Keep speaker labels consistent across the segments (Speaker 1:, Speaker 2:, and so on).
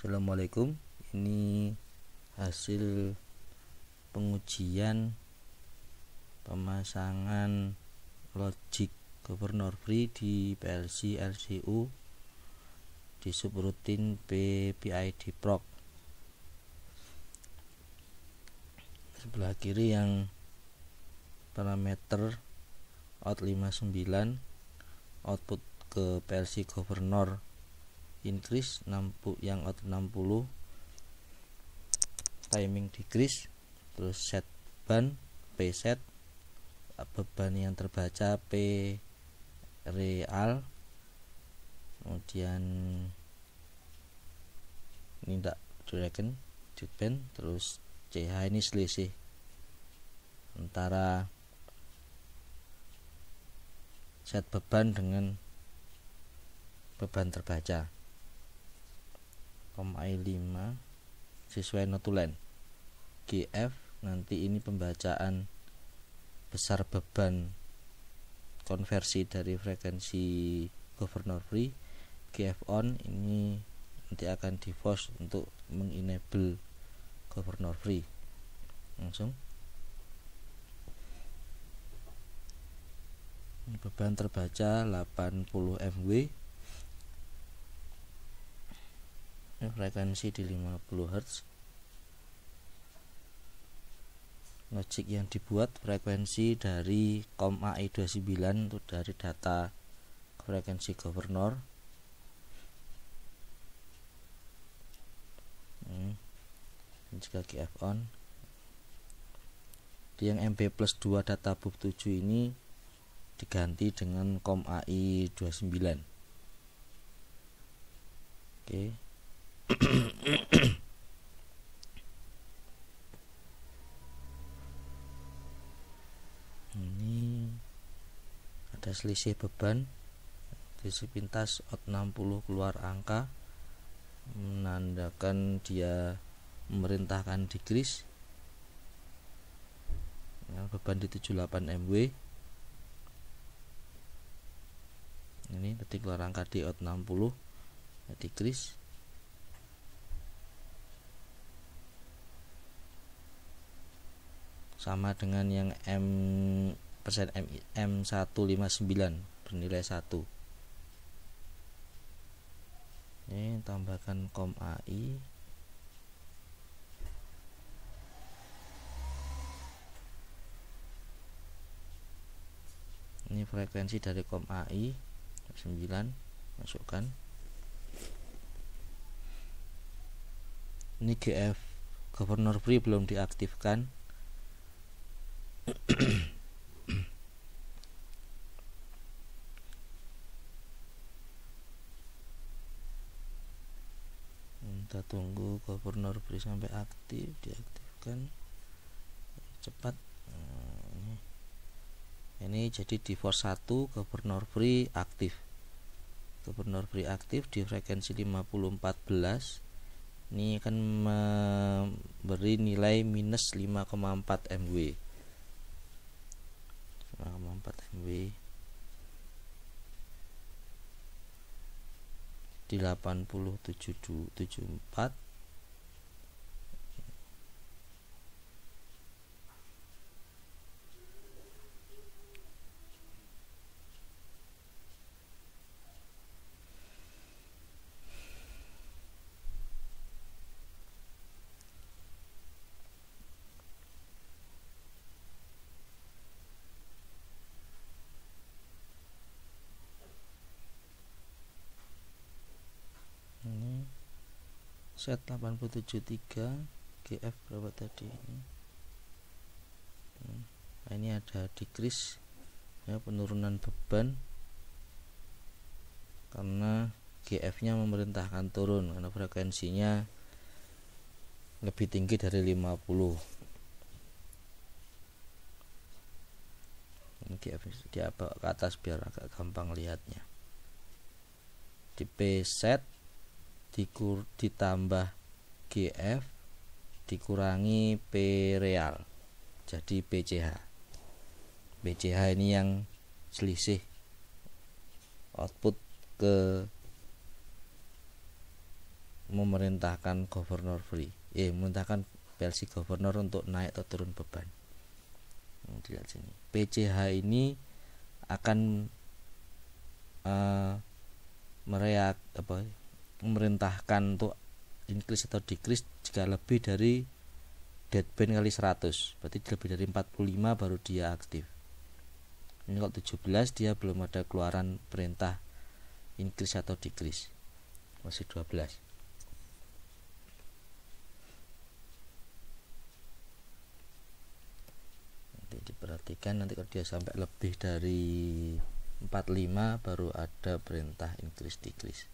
Speaker 1: Assalamualaikum ini hasil pengujian pemasangan logic governor free di PLC LCU di subrutin PPID proc sebelah kiri yang parameter out 59 output ke PLC governor increase 60 yang auto 60 timing decrease terus set ban P set eh, beban yang terbaca P real kemudian ini tidak dragon judband terus CH ini selisih antara set beban dengan beban terbaca i5 sesuai notulen GF nanti ini pembacaan besar beban konversi dari frekuensi governor free GF on ini nanti akan di force untuk mengenable governor free langsung beban terbaca 80 MW frekuensi di 50 Hz logic yang dibuat frekuensi dari COM e AI29 itu dari data frekuensi governor hmm. ini juga GF on di yang MB plus 2 data bub 7 ini diganti dengan COM e AI29 oke okay ini ada selisih beban di sepintas out 60 keluar angka menandakan dia memerintahkan di kris ya, beban di 78 MW ini detik keluar angka di out 60 kris sama dengan yang M persen M M159 bernilai 1 ini tambahkan com AI ini frekuensi dari com AI 9 masukkan ini GF governor free belum diaktifkan kita tunggu governor beri sampai aktif diaktifkan cepat ini jadi di force 1 governor free aktif governor free aktif di frekuensi 5014 ini akan memberi nilai minus 5,4 MW kurang 4 MB di 8774 set 873 GF berapa tadi ini hmm, nah, ini ada decrease ya penurunan beban karena GF nya memerintahkan turun karena frekuensinya lebih tinggi dari 50 ini GF di ke atas biar agak gampang lihatnya di P set dikur, ditambah GF dikurangi P real jadi PCH PCH ini yang selisih output ke memerintahkan governor free eh memerintahkan PLC gubernur untuk naik atau turun beban hmm, dilihat sini PCH ini akan uh, eh, mereak apa memerintahkan untuk increase atau decrease jika lebih dari dead deadband kali 100 berarti lebih dari 45 baru dia aktif ini kalau 17 dia belum ada keluaran perintah increase atau decrease masih 12 nanti diperhatikan nanti kalau dia sampai lebih dari 45 baru ada perintah increase decrease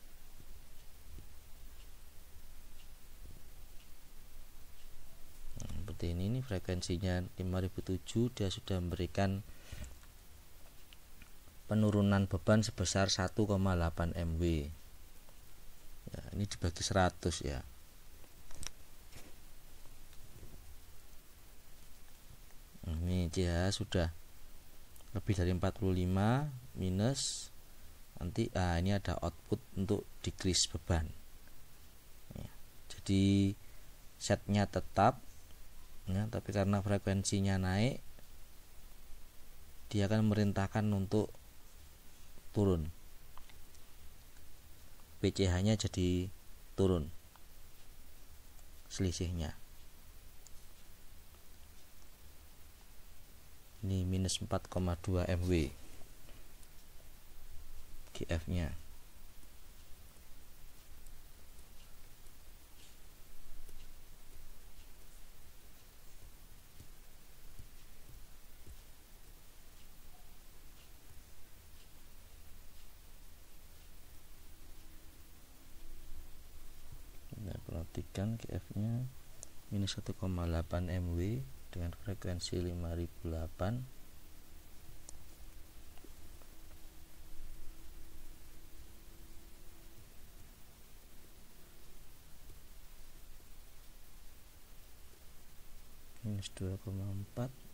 Speaker 1: seperti ini ini frekuensinya 5007 dia sudah memberikan penurunan beban sebesar 1,8 MW ya, ini dibagi 100 ya ini dia sudah lebih dari 45 minus nanti ah, ini ada output untuk decrease beban ya, jadi setnya tetap ya, tapi karena frekuensinya naik dia akan merintahkan untuk turun PCH nya jadi turun selisihnya ini minus 4,2 MW GF nya diberikan QF nya minus 1,8 MW dengan frekuensi 5008 minus 2,4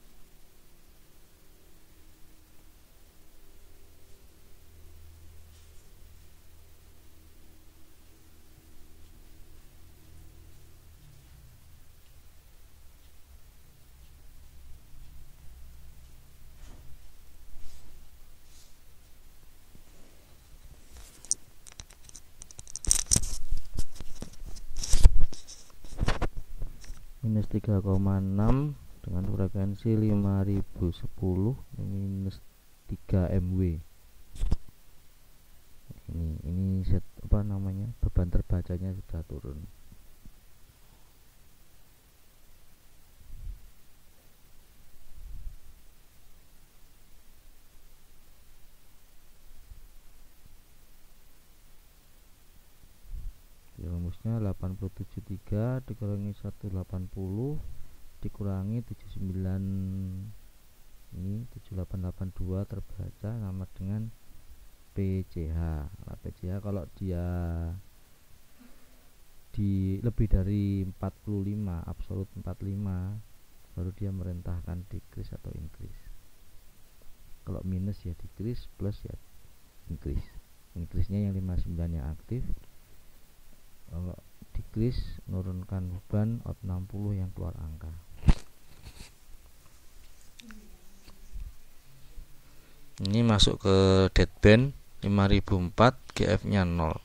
Speaker 1: minus 3,6 dengan frekuensi 5010 minus 3 MW ini ini set apa namanya beban terbacanya sudah turun hasilnya 873 dikurangi 180 dikurangi 79 ini 7882 terbaca sama dengan PCH nah, PCH kalau dia di lebih dari 45 absolut 45 baru dia merentahkan decrease atau increase kalau minus ya decrease plus ya increase increase nya yang 59 yang aktif kalau diklis nurunkan beban out 60 yang keluar angka ini masuk ke dead band 5004 GF nya 0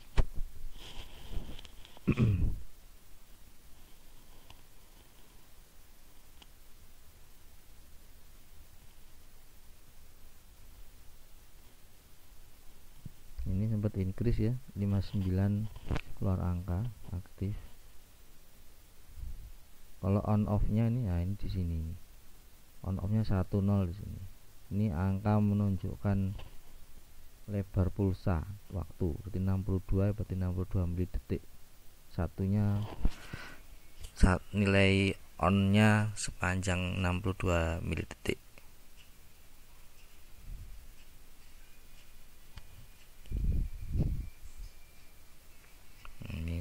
Speaker 1: Kris ya 59 keluar angka aktif kalau on off nya ini ya ini di sini on off nya 10 di sini ini angka menunjukkan lebar pulsa waktu berarti 62 ya berarti 62 mili detik satunya saat nilai nya sepanjang 62 mili detik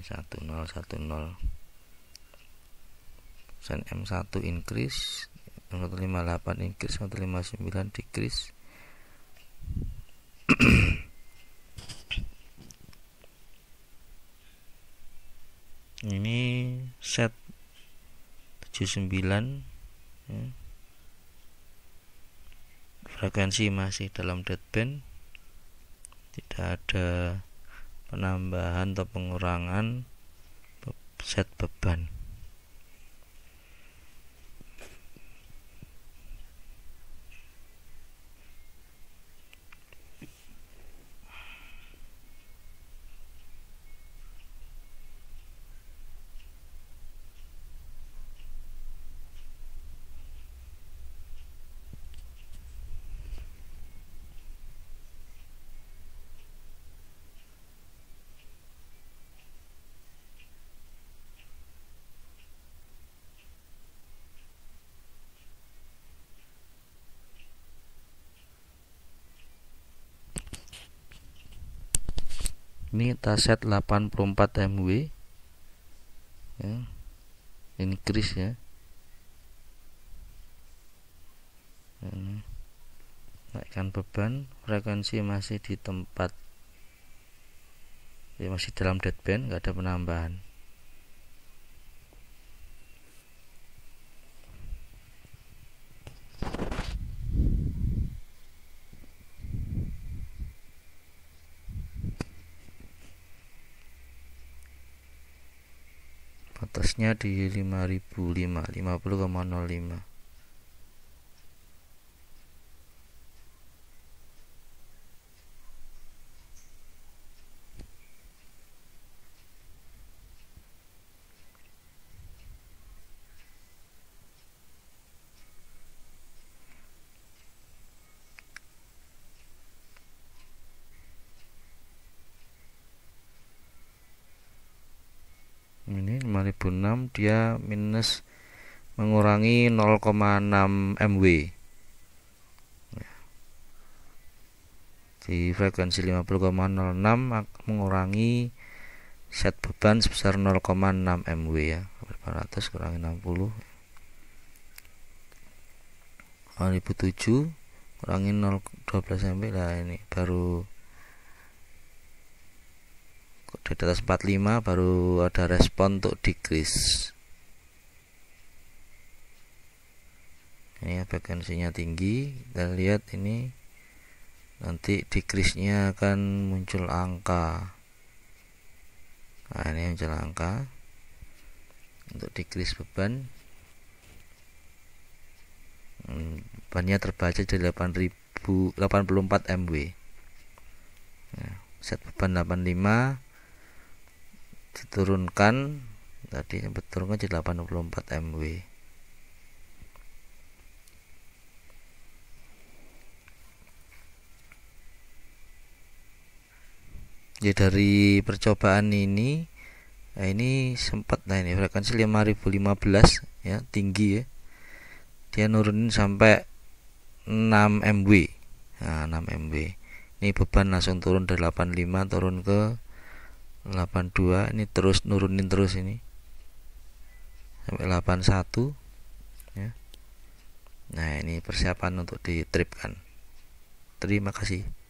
Speaker 1: 1010 sen M1 increase 158 increase 159 decrease ini set 79 ya. frekuensi masih dalam band tidak ada penambahan atau pengurangan set beban ini taset 84 MW ya increase ya. ya ini. naikkan beban frekuensi masih di tempat ya masih dalam deadband nggak ada penambahan Hertznya di 5005 50,05 5006 dia minus mengurangi 0,6 MW ya. di frekuensi 50,06 mengurangi set beban sebesar 0,6 MW ya 800 kurangi 60 2007 kurangi 0,12 MW lah ini baru di atas 45 baru ada respon untuk decrease ini vacancy-nya tinggi kita lihat ini nanti decrease nya akan muncul angka nah ini muncul angka untuk decrease beban hmm, bebannya terbaca di 8000 84 MW set beban 85 diturunkan tadi diturunkan di 84 MW ya dari percobaan ini ya ini sempat nah ini frekuensi 5015 ya tinggi ya dia nurunin sampai 6 MW nah, 6 MW ini beban langsung turun dari 85 turun ke 82 ini terus nurunin terus ini sampai 81 ya. nah ini persiapan untuk di trip kan terima kasih